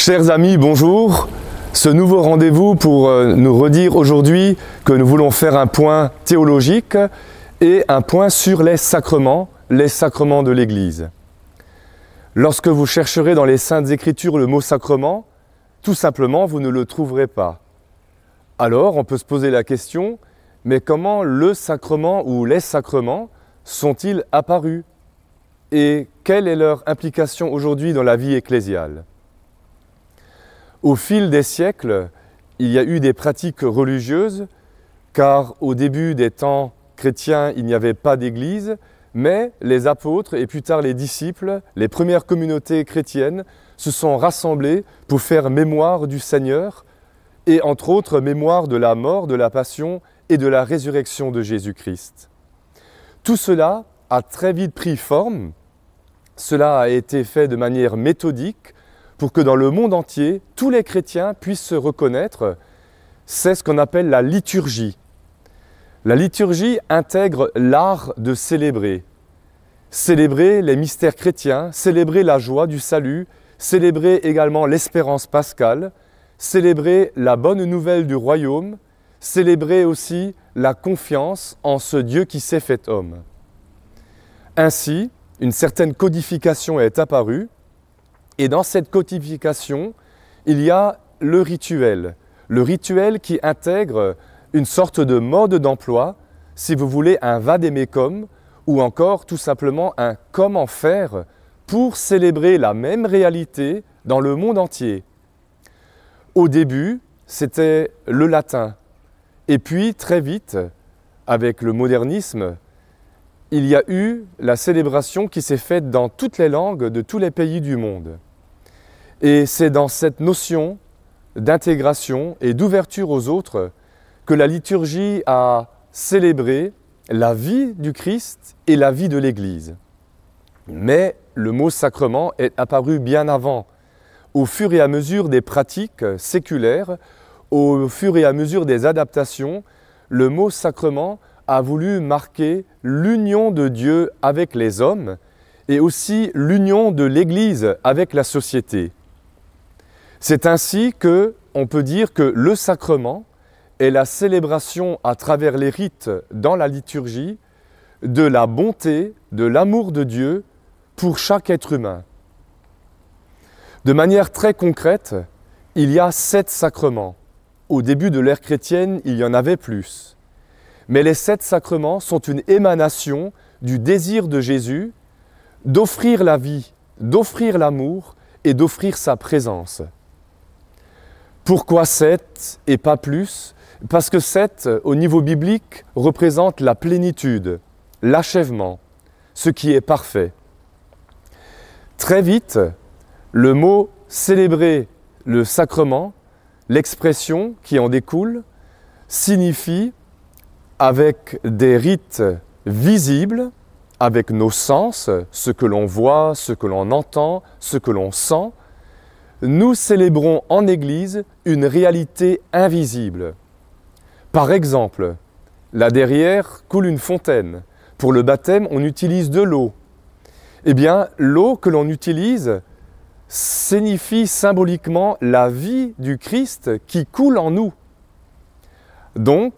Chers amis, bonjour. Ce nouveau rendez-vous pour euh, nous redire aujourd'hui que nous voulons faire un point théologique et un point sur les sacrements, les sacrements de l'Église. Lorsque vous chercherez dans les saintes écritures le mot sacrement, tout simplement, vous ne le trouverez pas. Alors, on peut se poser la question, mais comment le sacrement ou les sacrements sont-ils apparus Et quelle est leur implication aujourd'hui dans la vie ecclésiale au fil des siècles, il y a eu des pratiques religieuses, car au début des temps chrétiens, il n'y avait pas d'église, mais les apôtres et plus tard les disciples, les premières communautés chrétiennes, se sont rassemblés pour faire mémoire du Seigneur et entre autres mémoire de la mort, de la passion et de la résurrection de Jésus-Christ. Tout cela a très vite pris forme, cela a été fait de manière méthodique pour que dans le monde entier, tous les chrétiens puissent se reconnaître, c'est ce qu'on appelle la liturgie. La liturgie intègre l'art de célébrer. Célébrer les mystères chrétiens, célébrer la joie du salut, célébrer également l'espérance pascale, célébrer la bonne nouvelle du royaume, célébrer aussi la confiance en ce Dieu qui s'est fait homme. Ainsi, une certaine codification est apparue et dans cette codification, il y a le rituel. Le rituel qui intègre une sorte de mode d'emploi, si vous voulez un vademecum, ou encore tout simplement un comment faire pour célébrer la même réalité dans le monde entier. Au début, c'était le latin. Et puis, très vite, avec le modernisme, il y a eu la célébration qui s'est faite dans toutes les langues de tous les pays du monde. Et c'est dans cette notion d'intégration et d'ouverture aux autres que la liturgie a célébré la vie du Christ et la vie de l'Église. Mais le mot sacrement est apparu bien avant, au fur et à mesure des pratiques séculaires, au fur et à mesure des adaptations, le mot sacrement a voulu marquer l'union de Dieu avec les hommes et aussi l'union de l'Église avec la société. C'est ainsi que on peut dire que le sacrement est la célébration à travers les rites dans la liturgie de la bonté, de l'amour de Dieu pour chaque être humain. De manière très concrète, il y a sept sacrements. Au début de l'ère chrétienne, il y en avait plus. Mais les sept sacrements sont une émanation du désir de Jésus d'offrir la vie, d'offrir l'amour et d'offrir sa présence. Pourquoi 7 et pas plus Parce que sept, euh, au niveau biblique, représente la plénitude, l'achèvement, ce qui est parfait. Très vite, le mot célébrer le sacrement, l'expression qui en découle, signifie, avec des rites visibles, avec nos sens, ce que l'on voit, ce que l'on entend, ce que l'on sent, nous célébrons en Église une réalité invisible. Par exemple, là derrière coule une fontaine. Pour le baptême, on utilise de l'eau. Eh bien, l'eau que l'on utilise signifie symboliquement la vie du Christ qui coule en nous. Donc,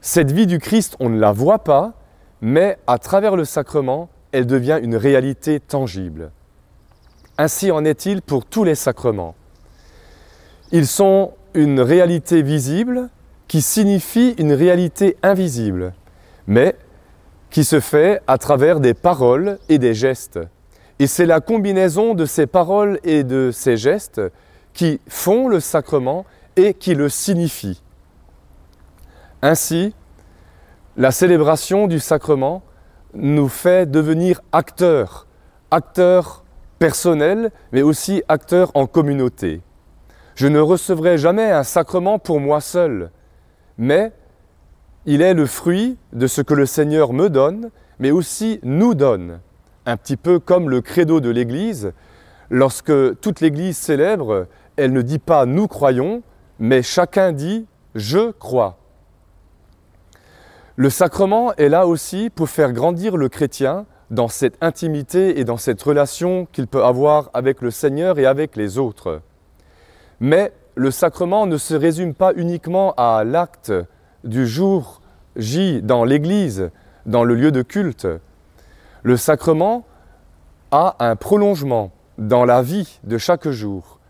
cette vie du Christ, on ne la voit pas, mais à travers le sacrement, elle devient une réalité tangible. Ainsi en est-il pour tous les sacrements. Ils sont une réalité visible qui signifie une réalité invisible, mais qui se fait à travers des paroles et des gestes. Et c'est la combinaison de ces paroles et de ces gestes qui font le sacrement et qui le signifie. Ainsi, la célébration du sacrement nous fait devenir acteurs, acteurs personnel, mais aussi acteur en communauté. Je ne recevrai jamais un sacrement pour moi seul, mais il est le fruit de ce que le Seigneur me donne, mais aussi nous donne, un petit peu comme le credo de l'Église. Lorsque toute l'Église célèbre, elle ne dit pas nous croyons, mais chacun dit je crois. Le sacrement est là aussi pour faire grandir le chrétien dans cette intimité et dans cette relation qu'il peut avoir avec le Seigneur et avec les autres. Mais le sacrement ne se résume pas uniquement à l'acte du jour J dans l'Église, dans le lieu de culte. Le sacrement a un prolongement dans la vie de chaque jour.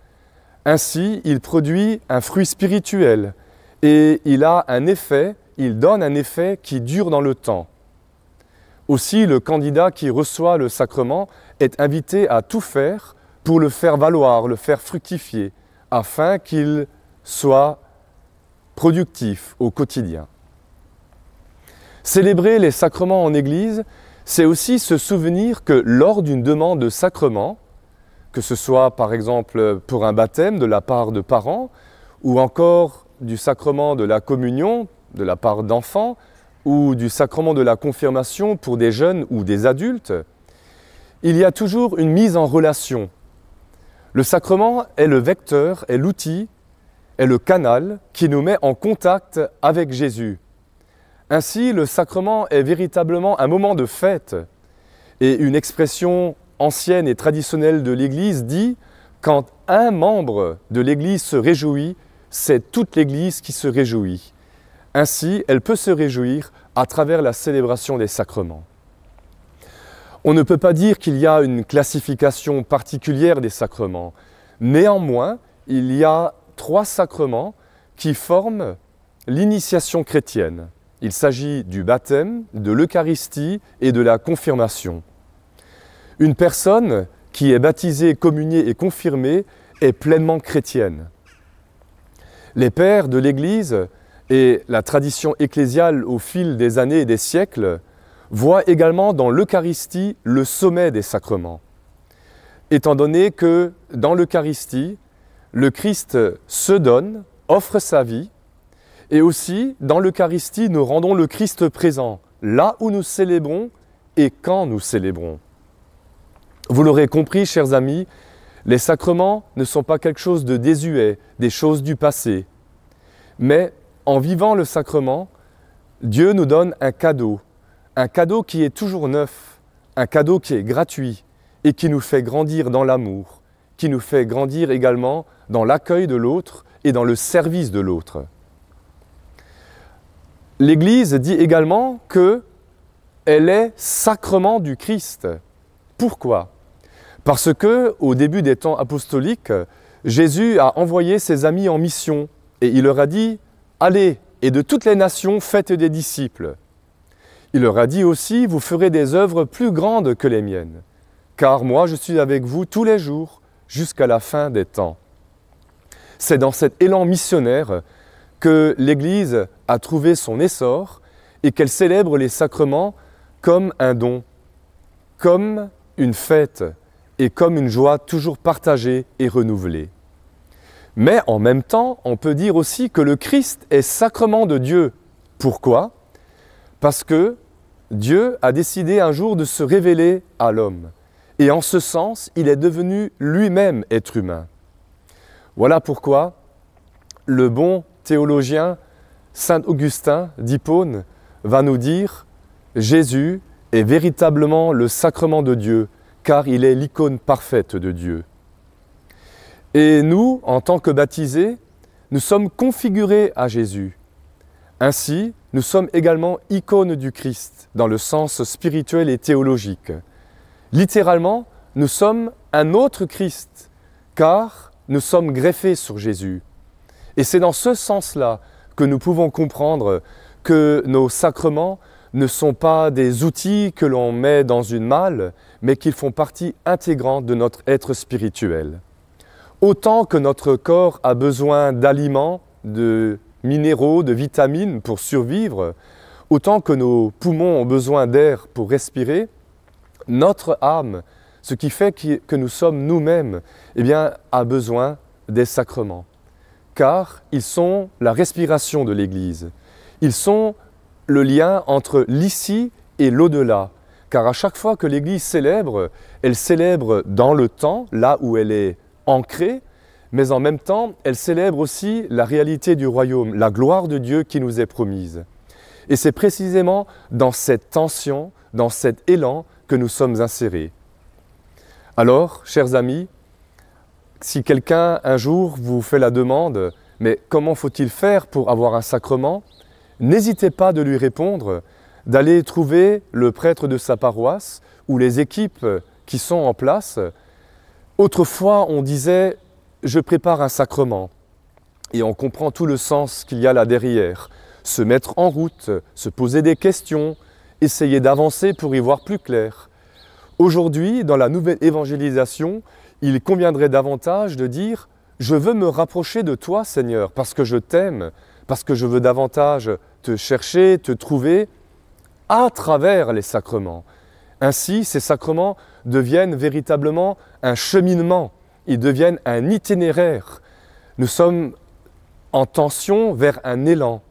Ainsi, il produit un fruit spirituel et il a un effet, il donne un effet qui dure dans le temps. Aussi, le candidat qui reçoit le sacrement est invité à tout faire pour le faire valoir, le faire fructifier, afin qu'il soit productif au quotidien. Célébrer les sacrements en Église, c'est aussi se souvenir que lors d'une demande de sacrement, que ce soit par exemple pour un baptême de la part de parents, ou encore du sacrement de la communion de la part d'enfants, ou du sacrement de la confirmation pour des jeunes ou des adultes, il y a toujours une mise en relation. Le sacrement est le vecteur, est l'outil, est le canal qui nous met en contact avec Jésus. Ainsi, le sacrement est véritablement un moment de fête. Et une expression ancienne et traditionnelle de l'Église dit quand un membre de l'Église se réjouit, c'est toute l'Église qui se réjouit. Ainsi, elle peut se réjouir à travers la célébration des sacrements. On ne peut pas dire qu'il y a une classification particulière des sacrements. Néanmoins, il y a trois sacrements qui forment l'initiation chrétienne. Il s'agit du baptême, de l'Eucharistie et de la confirmation. Une personne qui est baptisée, communiée et confirmée est pleinement chrétienne. Les pères de l'Église et la tradition ecclésiale, au fil des années et des siècles, voit également dans l'Eucharistie le sommet des sacrements, étant donné que dans l'Eucharistie, le Christ se donne, offre sa vie, et aussi dans l'Eucharistie, nous rendons le Christ présent, là où nous célébrons et quand nous célébrons. Vous l'aurez compris, chers amis, les sacrements ne sont pas quelque chose de désuet, des choses du passé, mais en vivant le sacrement, Dieu nous donne un cadeau, un cadeau qui est toujours neuf, un cadeau qui est gratuit et qui nous fait grandir dans l'amour, qui nous fait grandir également dans l'accueil de l'autre et dans le service de l'autre. L'Église dit également que elle est sacrement du Christ. Pourquoi Parce que au début des temps apostoliques, Jésus a envoyé ses amis en mission et il leur a dit Allez, et de toutes les nations faites des disciples. Il leur a dit aussi, vous ferez des œuvres plus grandes que les miennes, car moi je suis avec vous tous les jours jusqu'à la fin des temps. C'est dans cet élan missionnaire que l'Église a trouvé son essor et qu'elle célèbre les sacrements comme un don, comme une fête et comme une joie toujours partagée et renouvelée. Mais en même temps, on peut dire aussi que le Christ est sacrement de Dieu. Pourquoi Parce que Dieu a décidé un jour de se révéler à l'homme. Et en ce sens, il est devenu lui-même être humain. Voilà pourquoi le bon théologien Saint Augustin d'Hippone va nous dire Jésus est véritablement le sacrement de Dieu, car il est l'icône parfaite de Dieu. Et nous, en tant que baptisés, nous sommes configurés à Jésus. Ainsi, nous sommes également icônes du Christ dans le sens spirituel et théologique. Littéralement, nous sommes un autre Christ, car nous sommes greffés sur Jésus. Et c'est dans ce sens-là que nous pouvons comprendre que nos sacrements ne sont pas des outils que l'on met dans une malle, mais qu'ils font partie intégrante de notre être spirituel. Autant que notre corps a besoin d'aliments, de minéraux, de vitamines pour survivre, autant que nos poumons ont besoin d'air pour respirer, notre âme, ce qui fait que nous sommes nous-mêmes, eh bien, a besoin des sacrements. Car ils sont la respiration de l'Église. Ils sont le lien entre l'ici et l'au-delà. Car à chaque fois que l'Église célèbre, elle célèbre dans le temps, là où elle est ancrée, mais en même temps, elle célèbre aussi la réalité du royaume, la gloire de Dieu qui nous est promise. Et c'est précisément dans cette tension, dans cet élan que nous sommes insérés. Alors, chers amis, si quelqu'un un jour vous fait la demande, mais comment faut-il faire pour avoir un sacrement N'hésitez pas de lui répondre, d'aller trouver le prêtre de sa paroisse ou les équipes qui sont en place Autrefois, on disait je prépare un sacrement et on comprend tout le sens qu'il y a là derrière. Se mettre en route, se poser des questions, essayer d'avancer pour y voir plus clair. Aujourd'hui, dans la nouvelle évangélisation, il conviendrait davantage de dire Je veux me rapprocher de toi, Seigneur, parce que je t'aime, parce que je veux davantage te chercher, te trouver à travers les sacrements. Ainsi, ces sacrements deviennent véritablement un cheminement, ils deviennent un itinéraire. Nous sommes en tension vers un élan.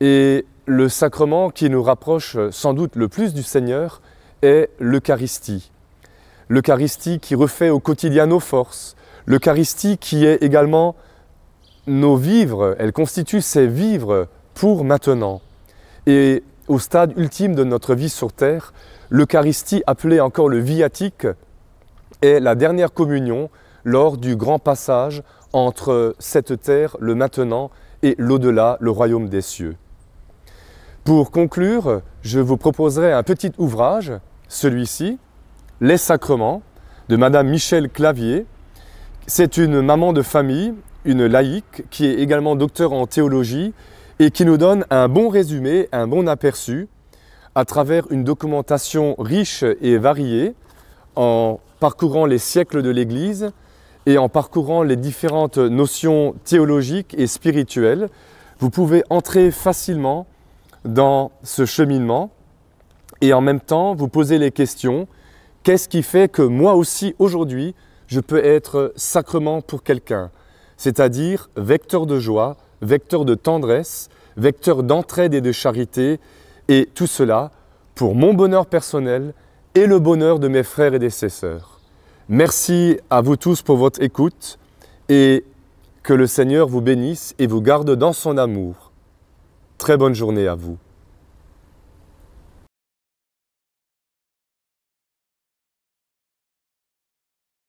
Et le sacrement qui nous rapproche sans doute le plus du Seigneur est l'Eucharistie. L'Eucharistie qui refait au quotidien nos forces, l'Eucharistie qui est également nos vivres, elle constitue ces vivres pour maintenant. Et au stade ultime de notre vie sur Terre, L'Eucharistie, appelée encore le viatique, est la dernière communion lors du grand passage entre cette terre, le maintenant, et l'au-delà, le royaume des cieux. Pour conclure, je vous proposerai un petit ouvrage, celui-ci, Les sacrements, de Madame Michèle Clavier. C'est une maman de famille, une laïque, qui est également docteur en théologie et qui nous donne un bon résumé, un bon aperçu à travers une documentation riche et variée, en parcourant les siècles de l'Église et en parcourant les différentes notions théologiques et spirituelles, vous pouvez entrer facilement dans ce cheminement et en même temps vous poser les questions, qu'est-ce qui fait que moi aussi aujourd'hui, je peux être sacrement pour quelqu'un, c'est-à-dire vecteur de joie, vecteur de tendresse, vecteur d'entraide et de charité, et tout cela pour mon bonheur personnel et le bonheur de mes frères et des sœurs. Merci à vous tous pour votre écoute et que le Seigneur vous bénisse et vous garde dans son amour. Très bonne journée à vous.